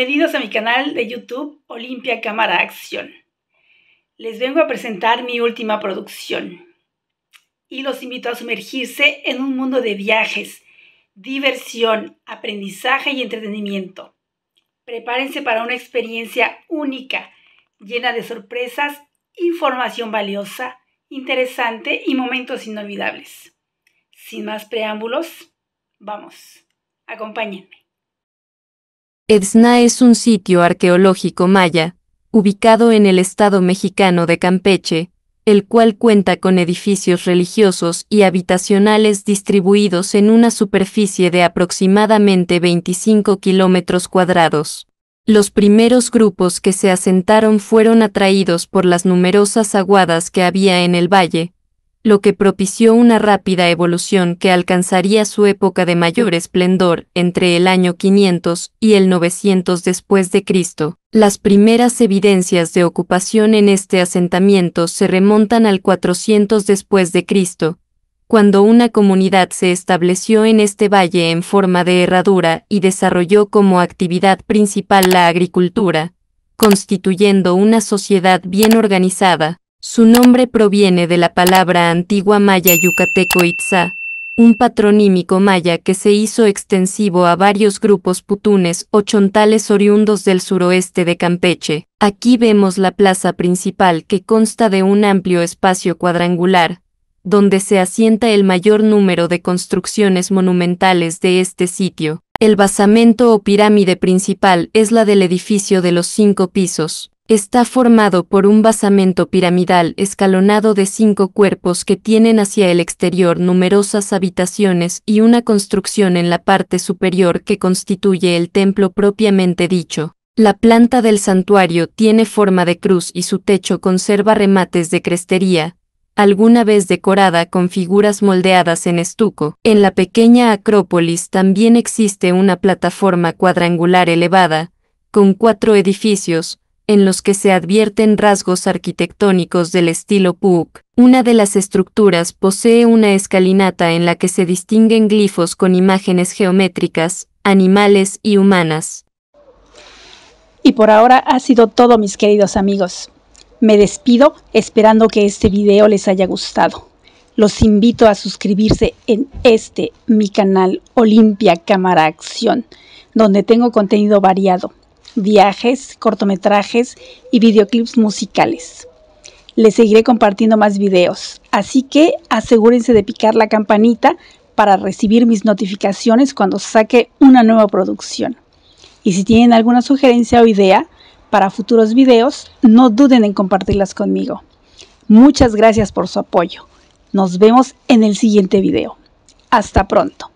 Bienvenidos a mi canal de YouTube Olimpia Cámara Acción. Les vengo a presentar mi última producción y los invito a sumergirse en un mundo de viajes, diversión, aprendizaje y entretenimiento. Prepárense para una experiencia única, llena de sorpresas, información valiosa, interesante y momentos inolvidables. Sin más preámbulos, vamos, acompáñenme. Edzna es un sitio arqueológico maya, ubicado en el estado mexicano de Campeche, el cual cuenta con edificios religiosos y habitacionales distribuidos en una superficie de aproximadamente 25 kilómetros cuadrados. Los primeros grupos que se asentaron fueron atraídos por las numerosas aguadas que había en el valle, lo que propició una rápida evolución que alcanzaría su época de mayor esplendor entre el año 500 y el 900 después de Cristo. Las primeras evidencias de ocupación en este asentamiento se remontan al 400 después de Cristo, cuando una comunidad se estableció en este valle en forma de herradura y desarrolló como actividad principal la agricultura, constituyendo una sociedad bien organizada. Su nombre proviene de la palabra antigua maya yucateco Itza, un patronímico maya que se hizo extensivo a varios grupos putunes o chontales oriundos del suroeste de Campeche. Aquí vemos la plaza principal que consta de un amplio espacio cuadrangular, donde se asienta el mayor número de construcciones monumentales de este sitio. El basamento o pirámide principal es la del edificio de los cinco pisos, Está formado por un basamento piramidal escalonado de cinco cuerpos que tienen hacia el exterior numerosas habitaciones y una construcción en la parte superior que constituye el templo propiamente dicho. La planta del santuario tiene forma de cruz y su techo conserva remates de crestería, alguna vez decorada con figuras moldeadas en estuco. En la pequeña acrópolis también existe una plataforma cuadrangular elevada, con cuatro edificios, en los que se advierten rasgos arquitectónicos del estilo Puuc. Una de las estructuras posee una escalinata en la que se distinguen glifos con imágenes geométricas, animales y humanas. Y por ahora ha sido todo mis queridos amigos. Me despido esperando que este video les haya gustado. Los invito a suscribirse en este, mi canal Olimpia Cámara Acción, donde tengo contenido variado viajes, cortometrajes y videoclips musicales. Les seguiré compartiendo más videos, así que asegúrense de picar la campanita para recibir mis notificaciones cuando saque una nueva producción. Y si tienen alguna sugerencia o idea para futuros videos, no duden en compartirlas conmigo. Muchas gracias por su apoyo. Nos vemos en el siguiente video. Hasta pronto.